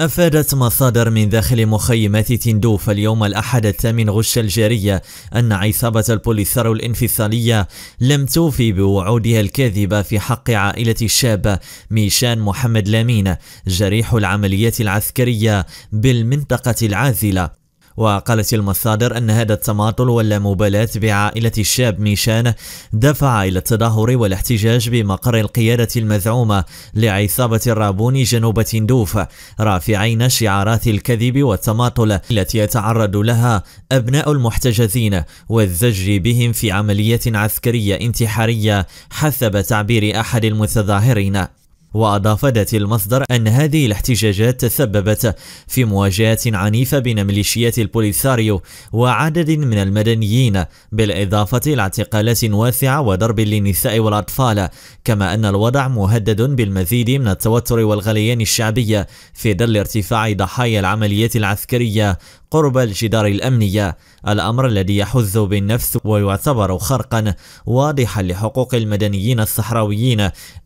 أفادت مصادر من داخل مخيمات تندوف اليوم الأحد الثامن غش الجارية أن عصابة البوليسارو الانفصالية لم توفي بوعودها الكاذبة في حق عائلة الشاب ميشان محمد لامين جريح العمليات العسكرية بالمنطقة العازلة وقالت المصادر أن هذا التماطل واللامبالاة بعائلة الشاب ميشان دفع إلى التظاهر والاحتجاج بمقر القيادة المزعومة لعصابة الرابون جنوب تندوف رافعين شعارات الكذب والتماطل التي يتعرض لها أبناء المحتجزين والزج بهم في عمليات عسكرية انتحارية حسب تعبير أحد المتظاهرين وأضاف ذات المصدر أن هذه الاحتجاجات تسببت في مواجهات عنيفة بين ميليشيات البوليساريو وعدد من المدنيين بالإضافة إلى اعتقالات واسعة وضرب للنساء والأطفال كما أن الوضع مهدد بالمزيد من التوتر والغليان الشعبي في ظل ارتفاع ضحايا العمليات العسكرية قرب الجدار الأمني الأمر الذي يحز بالنفس ويعتبر خرقا واضحا لحقوق المدنيين الصحراويين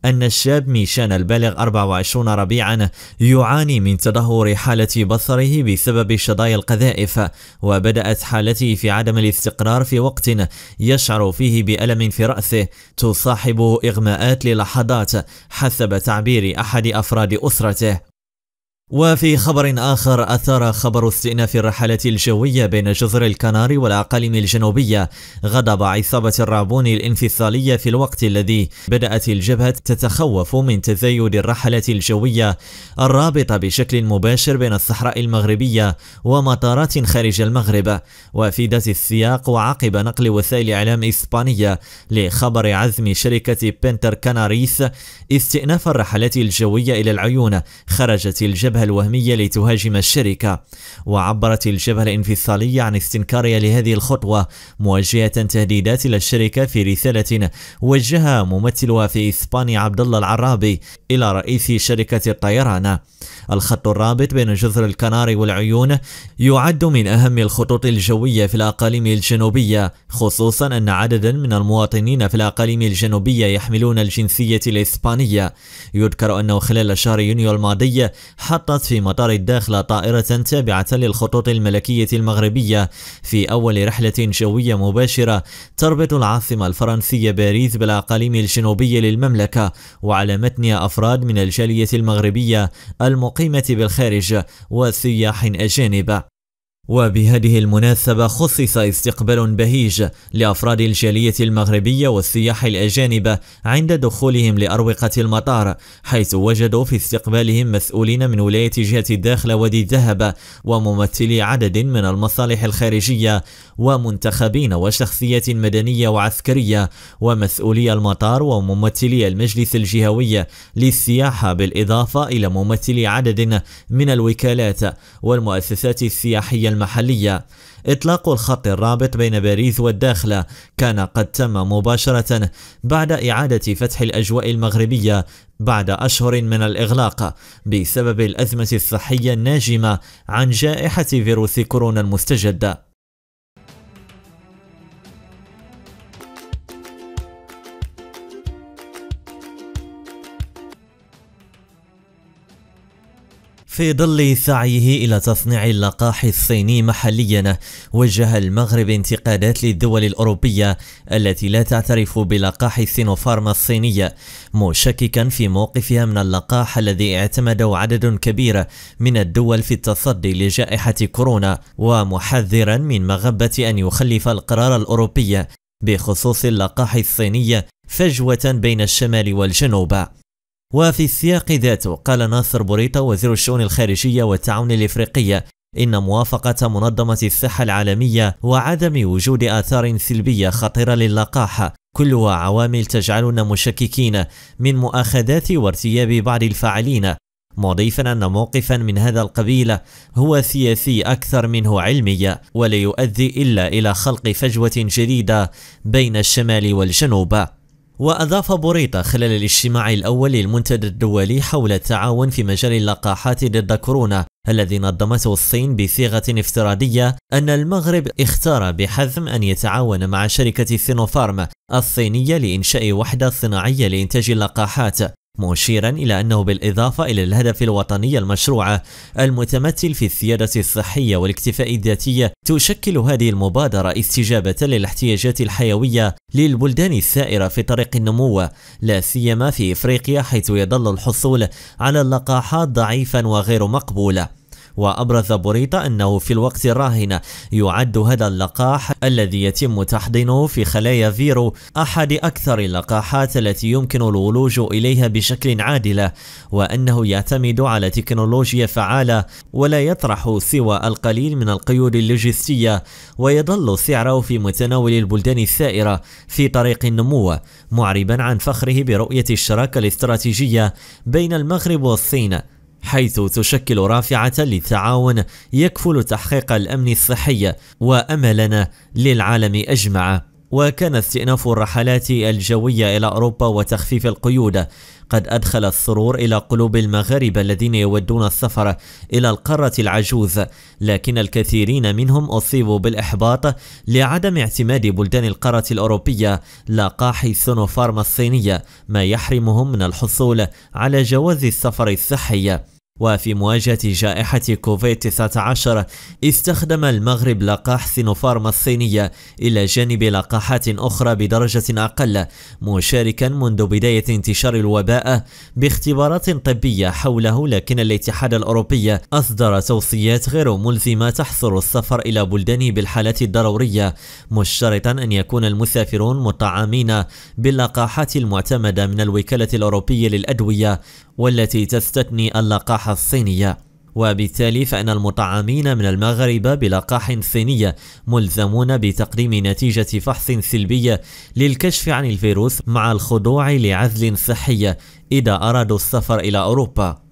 أن الشاب ميشان البالغ 24 ربيعا يعاني من تدهور حالة بصره بسبب شظايا القذائف وبدأت حالته في عدم الاستقرار في وقت يشعر فيه بألم في رأسه تصاحبه إغماءات للحظات حسب تعبير أحد أفراد أسرته وفي خبر آخر أثار خبر استئناف الرحلات الجوية بين جزر الكناري والأقاليم الجنوبية غضب عصابة الرابون الانفصالية في الوقت الذي بدأت الجبهة تتخوف من تزايد الرحلات الجوية الرابطة بشكل مباشر بين الصحراء المغربية ومطارات خارج المغرب وفي ذات السياق وعقب نقل وسائل إعلام إسبانية لخبر عزم شركة بنتر كناريس استئناف الرحلات الجوية إلى العيون خرجت الجبهة الجبهة الوهمية لتهاجم الشركة وعبرت الجبهة الانفصالية عن استنكارها لهذه الخطوة موجهة تهديدات إلى الشركة في رسالة وجهها ممثلها في إسبانيا عبد الله العرابي إلى رئيس شركة الطيران الخط الرابط بين جزر الكناري والعيون يعد من أهم الخطوط الجوية في الأقاليم الجنوبية خصوصا أن عددا من المواطنين في الأقاليم الجنوبية يحملون الجنسية الإسبانية يذكر أنه خلال شهر يونيو الماضي حط تخطت في مطار الداخلة طائرة تابعة للخطوط الملكية المغربية في أول رحلة شوية مباشرة تربط العاصمة الفرنسية باريس بالأقاليم الجنوبية للمملكة وعلى متنها أفراد من الجالية المغربية المقيمة بالخارج وسياح أجانب وبهذه المناسبة خصص استقبال بهيج لأفراد الجالية المغربية والسياح الأجانب عند دخولهم لأروقة المطار حيث وجدوا في استقبالهم مسؤولين من ولاية جهة الداخلة وادي الذهب وممثلي عدد من المصالح الخارجية ومنتخبين وشخصيات مدنية وعسكرية ومسؤولي المطار وممثلي المجلس الجهوي للسياحة بالإضافة إلى ممثلي عدد من الوكالات والمؤسسات السياحية المحلية إطلاق الخط الرابط بين باريس والداخلة كان قد تم مباشرة بعد إعادة فتح الأجواء المغربية بعد أشهر من الإغلاق بسبب الأزمة الصحية الناجمة عن جائحة فيروس كورونا المستجدة في ظل سعيه إلى تصنيع اللقاح الصيني محليا وجه المغرب انتقادات للدول الأوروبية التي لا تعترف بلقاح سينوفارما الصينية مشككا في موقفها من اللقاح الذي اعتمده عدد كبير من الدول في التصدي لجائحة كورونا ومحذرا من مغبة أن يخلف القرار الأوروبي بخصوص اللقاح الصيني فجوة بين الشمال والجنوب وفي السياق ذاته قال ناصر بوريتا وزير الشؤون الخارجية والتعاون الإفريقية إن موافقة منظمة الصحة العالمية وعدم وجود آثار سلبية خطيرة للقاح كلها عوامل تجعلنا مشككين من مؤاخذات وارتياب بعض الفاعلين مضيفا أن موقفا من هذا القبيل هو سياسي أكثر منه علمي ولا يؤدي إلا إلى خلق فجوة جديدة بين الشمال والجنوب وأضاف بوريطة خلال الاجتماع الأول للمنتدى الدولي حول التعاون في مجال اللقاحات ضد كورونا الذي نظمته الصين بصيغة افتراضية أن المغرب اختار بحزم أن يتعاون مع شركة سينوفارم الصينية لإنشاء وحدة صناعية لإنتاج اللقاحات مشيرا إلى أنه بالإضافة إلى الهدف الوطني المشروع المتمثل في السيادة الصحية والاكتفاء الذاتي تشكل هذه المبادرة استجابة للاحتياجات الحيوية للبلدان الثائرة في طريق النمو لا سيما في إفريقيا حيث يظل الحصول على اللقاحات ضعيفا وغير مقبول وأبرز بوريتا أنه في الوقت الراهن يعد هذا اللقاح الذي يتم تحضينه في خلايا فيرو أحد أكثر اللقاحات التي يمكن الولوج إليها بشكل عادل وأنه يعتمد على تكنولوجيا فعالة ولا يطرح سوى القليل من القيود اللوجستية ويظل سعره في متناول البلدان الثائرة في طريق النمو معربا عن فخره برؤية الشراكة الاستراتيجية بين المغرب والصين حيث تشكل رافعة للتعاون يكفل تحقيق الأمن الصحي وأملنا للعالم أجمع وكان استئناف الرحلات الجوية إلى أوروبا وتخفيف القيود قد أدخل السرور إلى قلوب المغاربة الذين يودون السفر إلى القارة العجوز لكن الكثيرين منهم أصيبوا بالإحباط لعدم اعتماد بلدان القارة الأوروبية لقاح سونوفارما الصينية ما يحرمهم من الحصول على جواز السفر الصحي وفي مواجهة جائحة كوفيد 19 استخدم المغرب لقاح سينوفارما الصينية إلى جانب لقاحات أخرى بدرجة أقل مشاركا منذ بداية انتشار الوباء باختبارات طبية حوله لكن الاتحاد الأوروبي أصدر توصيات غير ملزمة تحظر السفر إلى بلدانه بالحالات الضرورية مشترطا أن يكون المسافرون مطعمين باللقاحات المعتمدة من الوكالة الأوروبية للأدوية والتي تستثني اللقاح اللقاح الصيني وبالتالي فإن المطعمين من المغرب بلقاح صيني ملزمون بتقديم نتيجة فحص سلبية للكشف عن الفيروس مع الخضوع لعزل صحي إذا أرادوا السفر إلى أوروبا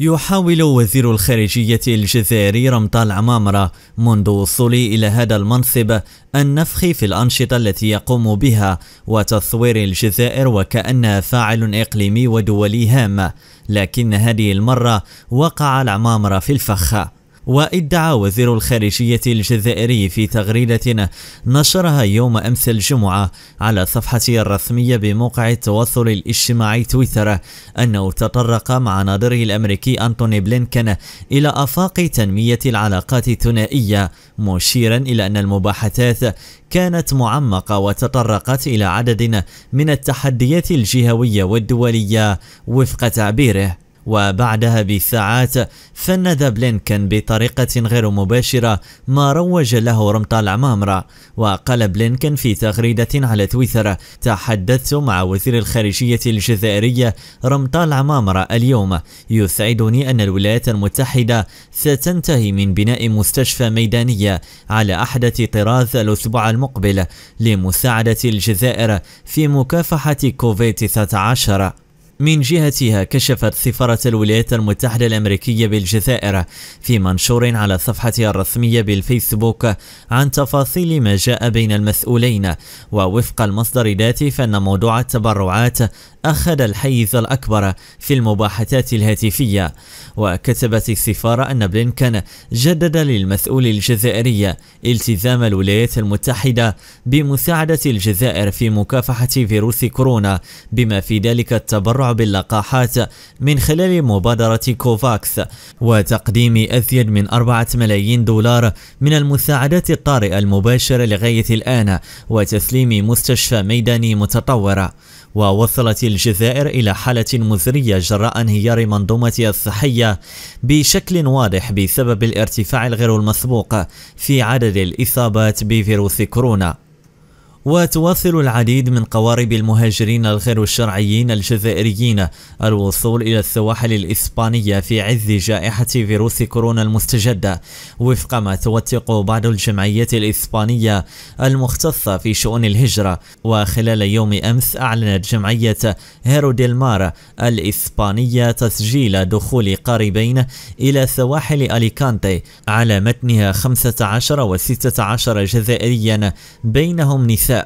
يحاول وزير الخارجية الجزائري رمضان عمامرة منذ وصوله إلى هذا المنصب النفخ في الأنشطة التي يقوم بها وتصوير الجزائر وكأنها فاعل إقليمي ودولي هام لكن هذه المرة وقع العمامرة في الفخ وادعى وزير الخارجية الجزائري في تغريدة نشرها يوم أمس الجمعة على صفحته الرسمية بموقع التواصل الاجتماعي تويتر أنه تطرق مع ناظره الأمريكي أنتوني بلينكن إلى آفاق تنمية العلاقات الثنائية مشيرا إلى أن المباحثات كانت معمقة وتطرقت إلى عدد من التحديات الجهوية والدولية وفق تعبيره وبعدها بساعات فند بلينكن بطريقة غير مباشرة ما روج له رمط العمامرة وقال بلينكن في تغريدة على تويتر تحدثت مع وزير الخارجية الجزائرية رمط العمامرة اليوم يسعدني أن الولايات المتحدة ستنتهي من بناء مستشفى ميدانية على أحدث طراز الأسبوع المقبل لمساعدة الجزائر في مكافحة كوفيد 19 من جهتها كشفت سفارة الولايات المتحدة الأمريكية بالجزائر في منشور على صفحتها الرسمية بالفيسبوك عن تفاصيل ما جاء بين المسؤولين ووفق المصدر ذاته فإن موضوع التبرعات أخذ الحيز الأكبر في المباحثات الهاتفية وكتبت السفارة أن بلينكن جدد للمسؤول الجزائري التزام الولايات المتحدة بمساعدة الجزائر في مكافحة فيروس كورونا بما في ذلك التبرع باللقاحات اللقاحات من خلال مبادرة كوفاكس وتقديم أزيد من 4 ملايين دولار من المساعدات الطارئة المباشرة لغاية الآن وتسليم مستشفى ميداني متطور ووصلت الجزائر إلى حالة مزرية جراء انهيار منظومتها الصحية بشكل واضح بسبب الارتفاع الغير المسبوق في عدد الإصابات بفيروس كورونا وتواصل العديد من قوارب المهاجرين الغير الشرعيين الجزائريين الوصول إلى السواحل الإسبانية في عز جائحة فيروس كورونا المستجدة وفق ما توثق بعض الجمعيات الإسبانية المختصة في شؤون الهجرة وخلال يوم أمس أعلنت جمعية هيرو ديل مار الإسبانية تسجيل دخول قاربين إلى سواحل أليكانتي على متنها 15 و16 جزائريا بينهم نساء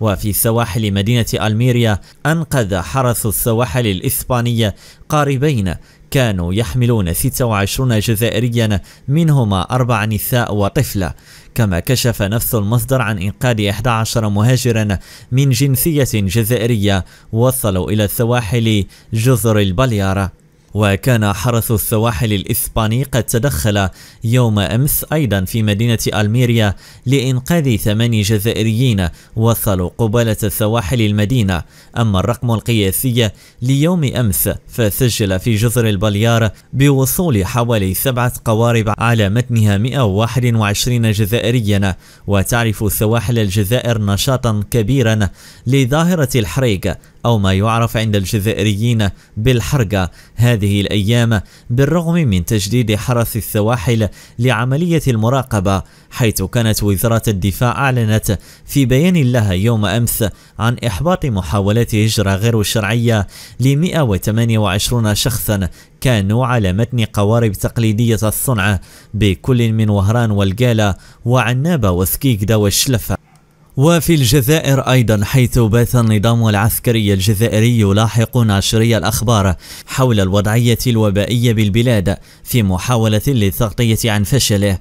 وفي سواحل مدينة ألميريا أنقذ حرس السواحل الإسبانية قاربين كانوا يحملون 26 جزائريا منهما أربع نساء وطفلة كما كشف نفس المصدر عن إنقاذ 11 مهاجرا من جنسية جزائرية وصلوا إلى سواحل جزر البليار وكان حرس السواحل الإسباني قد تدخل يوم أمس أيضا في مدينة ألميريا لإنقاذ ثماني جزائريين وصلوا قبالة سواحل المدينة أما الرقم القياسي ليوم أمس فسجل في جزر البليار بوصول حوالي سبعة قوارب على متنها 121 جزائريا وتعرف سواحل الجزائر نشاطا كبيرا لظاهرة الحريق أو ما يعرف عند الجزائريين بالحرقة هذه الأيام بالرغم من تجديد حرس السواحل لعملية المراقبة حيث كانت وزارة الدفاع أعلنت في بيان لها يوم أمس عن إحباط محاولات هجرة غير شرعية ل 128 شخصا كانوا على متن قوارب تقليدية الصنع بكل من وهران والقالة وعنابة وسكيكدا والشلفة وفي الجزائر أيضا حيث بات النظام العسكري الجزائري يلاحق ناشري الأخبار حول الوضعية الوبائية بالبلاد في محاولة للتغطية عن فشله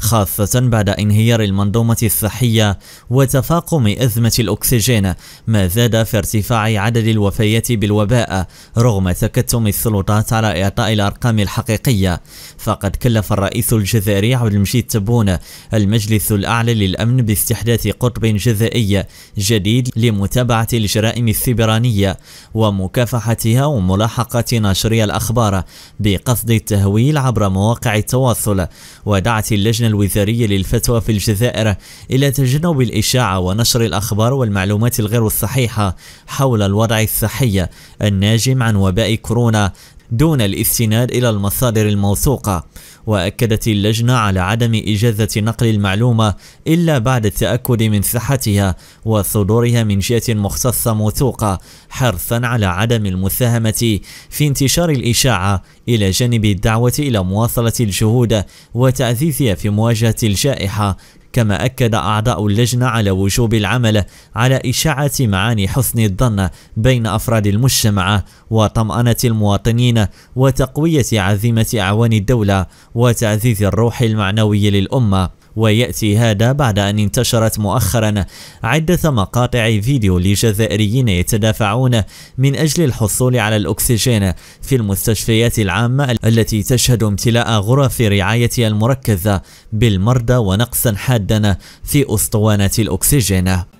خاصة بعد انهيار المنظومة الصحية وتفاقم أزمة الأكسجين ما زاد في ارتفاع عدد الوفيات بالوباء رغم تكتم السلطات على إعطاء الأرقام الحقيقية فقد كلف الرئيس الجزائري عبد المجيد تبون المجلس الأعلى للأمن باستحداث قطب جزائي جديد لمتابعة الجرائم السبرانية ومكافحتها وملاحقة ناشري الأخبار بقصد التهويل عبر مواقع التواصل ودعت اللجنة الوزاري للفتوى في الجزائر إلى تجنب الإشاعة ونشر الأخبار والمعلومات الغير الصحيحة حول الوضع الصحي الناجم عن وباء كورونا دون الاستناد إلى المصادر الموثوقة وأكدت اللجنة على عدم إجازة نقل المعلومة إلا بعد التأكد من صحتها وصدورها من جهة مختصة موثوقة حرصا على عدم المساهمة في انتشار الإشاعة إلى جانب الدعوة إلى مواصلة الجهود وتعزيزها في مواجهة الجائحة كما أكد أعضاء اللجنة على وجوب العمل على إشاعة معاني حسن الظن بين أفراد المجتمع وطمأنة المواطنين وتقوية عزيمة أعوان الدولة وتعزيز الروح المعنوي للأمة ويأتي هذا بعد أن انتشرت مؤخرا عدة مقاطع فيديو لجزائريين يتدافعون من أجل الحصول على الأكسجين في المستشفيات العامة التي تشهد امتلاء غرف رعايتها المركزة بالمرضى ونقصا حادا في أسطوانة الأكسجين